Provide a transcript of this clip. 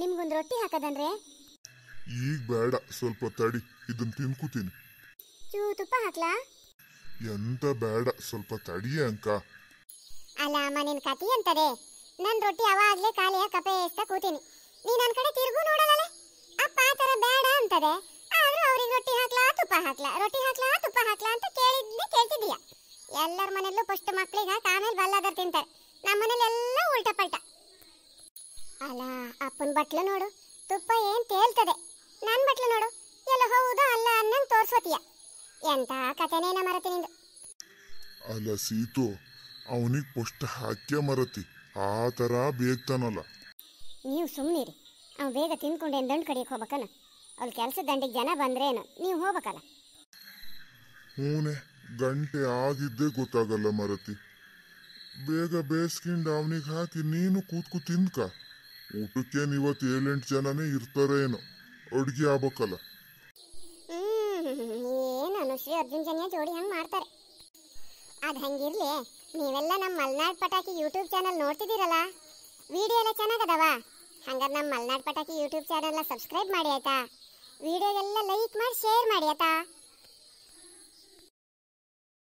ನಿಮ್ಗೊಂದು ರೊಟ್ಟಿ ಹಾಕದನ್ರೆ ಈಗ ಬೇಡ ಸ್ವಲ್ಪ ತಡಿ ಇದನ್ ತಿನ್ಕೂತೀನಿ ಚೂ ತುಪ್ಪ ಹಾಕ್ಲಾ ಎಂತ ಬೇಡ ಸ್ವಲ್ಪ ತಡಿ ಅಂಕ ಅಲ್ಲ ಅಮ್ಮ ನಿನ್ ಕತಿ ಅಂತದೆ ನನ್ ರೊಟ್ಟಿ ಅವಾಗ್ಲೇ ಖಾಲಿಯ ಕಪೆ ಎಸ್ತ ಕೂತೀನಿ ನೀ ನನ್ ಕಡೆ ತಿರುಗು ನೋಡಲ್ಲ ಅಪ್ಪ ಆ ತರ ಬೇಡ ಅಂತದೆ ಆದ್ರೂ ಅವ್ರಿಗೆ ರೊಟ್ಟಿ ಹಾಕ್ಲಾ ತುಪ್ಪ ಹಾಕ್ಲಾ ರೊಟ್ಟಿ ಹಾಕ್ಲಾ ತುಪ್ಪ ಹಾಕ್ಲಾ ಅಂತ ಕೇಳಿದ್ನೆ ಕೇಳ್ತಿದ್ಯಾ ಎಲ್ಲರ ಮನೆಯಲ್ಲೂ ಫಸ್ಟ್ ಮಕ್ಕಳಿಗೆ ಆಮೇಲೆ ಬಲ್ಲಾದರ್ ತಿಂತಾರೆ ನಮ್ಮ ಮನೇಲಿ ಉಲ್ಟಾ ಪಲ್ಟಾ ಅಲ್ಲ ಅಪ್ಪನ ಬಟ್ಲು ನೋಡು ತುಪ್ಪ ಏನ್ ತೇಲ್ತದೆ ನನ್ನ ಬಟ್ಲು ನೋಡು ಎಲ್ಲ ಹೌದು ಅಲ್ಲ ಅನ್ನಂಗ್ ತೋರ್ಸೋತಿಯ ಎಂತ ಕಥೆನೇನ ಮರತಿ ನಿಂದು ಅಲ್ಲ ಸೀತು ಅವನಿಗೆ ಪೋಸ್ಟ್ ಹಾಕ್ಯ ಮರತಿ ಆ ಥರ ಬೇಗ್ತಾನಲ್ಲ ನೀವು ಸುಮ್ಮನಿರಿ ಅವ್ನು ಬೇಗ ತಿಂದ್ಕೊಂಡು ಎಂದಂಡು ಕಡೆಯಕ್ಕೆ ಹೋಗ್ಬೇಕನ ಅವ್ಳು ಕೆಲಸ ದಂಡಿಗೆ ಜನ ಬಂದ್ರೇನು ನೀವು ಹೋಗ್ಬೇಕಲ್ಲ ಹೂನೆ ಗಂಟೆ ಆಗಿದ್ದೇ ಗೊತ್ತಾಗಲ್ಲ ಮರತಿ ಬೇಗ ಬೇಸ್ಕೊಂಡು ಅವನಿಗೆ ಹಾಕಿ ನೀನು ಕೂತ್ಕು ತಿಂದ್ಕ ಊಟಕ್ಕೆ ಇವತ್ತು ಏಳೆಂಟು ಜನನೇ ಇರ್ತಾರೆ ಏನೋ ಅಡುಗೆ ಆಗ್ಬೇಕಲ್ಲ ಏನು ಅನುಶ್ರೀ ಅರ್ಜುನ್ ಜನ್ಯ ಜೋಡಿ ಹಂಗೆ ಮಾಡ್ತಾರೆ ಅದು ಹಂಗಿರ್ಲಿ ನೀವೆಲ್ಲ ನಮ್ಮ ಮಲ್ನಾಡ್ ಪಟಾಕಿ ಯೂಟ್ಯೂಬ್ ಚಾನಲ್ ನೋಡ್ತಿದ್ದೀರಲ್ಲ ವಿಡಿಯೋ ಎಲ್ಲ ಚೆನ್ನಾಗದವ ಹಂಗಾರೆ ನಮ್ಮ ಮಲ್ನಾಡ್ ಪಟಾಕಿ ಯೂಟ್ಯೂಬ್ ಚಾನೆಲ್ಲ ಸಬ್ಸ್ಕ್ರೈಬ್ ಮಾಡಿ ಆಯ್ತಾ ಎಲ್ಲ ಲೈಕ್ ಮಾಡಿ ಶೇರ್ ಮಾಡಿ ಆಯ್ತಾ